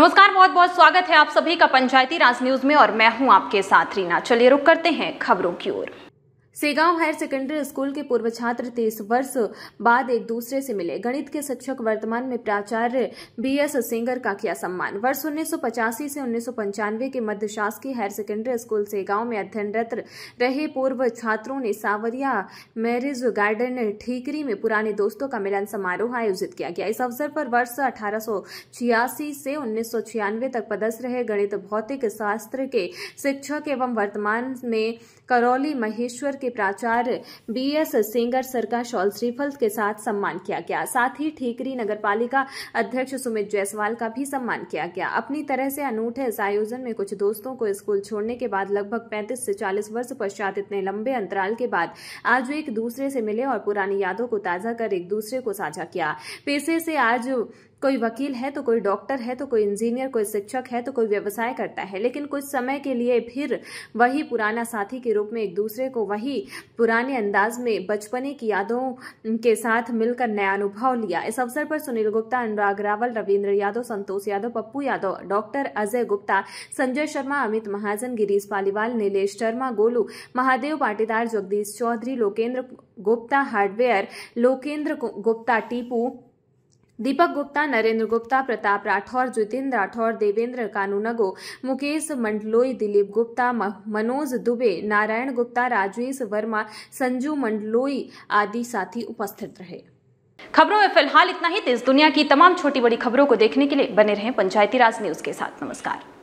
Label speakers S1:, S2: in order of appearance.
S1: नमस्कार बहुत बहुत स्वागत है आप सभी का पंचायती राज न्यूज में और मैं हूं आपके साथ रीना चलिए रुक करते हैं खबरों की ओर सेगांव हायर सेकेंडरी स्कूल के पूर्व छात्र तेईस वर्ष बाद एक दूसरे से मिले गणित के शिक्षक वर्तमान में प्राचार्य बी एस सिंगर का किया सम्मान वर्ष उन्नीस से उन्नीस के मध्य शासकीय हायर सेकेंडरी स्कूल सेगांव में अध्ययनरत रहे पूर्व छात्रों ने सावरिया मैरिज गार्डन ठीकरी में पुराने दोस्तों का मिलन समारोह आयोजित किया गया इस अवसर पर वर्ष अठारह से उन्नीस तक पदस्थ रहे गणित भौतिक शास्त्र के शिक्षक एवं वर्तमान में करौली महेश्वर के प्राचार्य बी एस सेंगर सर का शॉल श्रीफल के साथ सम्मान किया गया साथ ही ठीकरी नगर पालिका अध्यक्ष सुमित जायसवाल का भी सम्मान किया गया अपनी तरह से अनूठे इस आयोजन में कुछ दोस्तों को स्कूल छोड़ने के बाद लगभग पैंतीस से चालीस वर्ष पश्चात इतने लंबे अंतराल के बाद आज एक दूसरे से मिले और पुरानी यादों को ताजा कर एक दूसरे को साझा किया पेशे से आज कोई वकील है तो कोई डॉक्टर है तो कोई इंजीनियर कोई शिक्षक है तो कोई व्यवसाय करता है लेकिन कुछ समय के लिए फिर वही पुराना साथी के रूप में एक दूसरे को वही पुराने अंदाज में बचपने की यादों के साथ मिलकर नया अनुभव लिया इस अवसर पर सुनील गुप्ता अनुराग रावल रविन्द्र यादव संतोष यादव पप्पू यादव डॉक्टर अजय गुप्ता संजय शर्मा अमित महाजन गिरीश पालीवाल नीलेष शर्मा गोलू महादेव पाटीदार जगदीश चौधरी लोकेन्द्र गुप्ता हार्डवेयर लोकेंद्र गुप्ता टीपू दीपक गुप्ता नरेंद्र गुप्ता प्रताप राठौर जितेंद्र राठौर देवेंद्र कानूनगो मुकेश मंडलोई दिलीप गुप्ता मनोज दुबे नारायण गुप्ता राजेश वर्मा संजू मंडलोई आदि साथी उपस्थित रहे खबरों में फिलहाल इतना ही तेज दुनिया की तमाम छोटी बड़ी खबरों को देखने के लिए बने रहें पंचायती राज न्यूज के साथ नमस्कार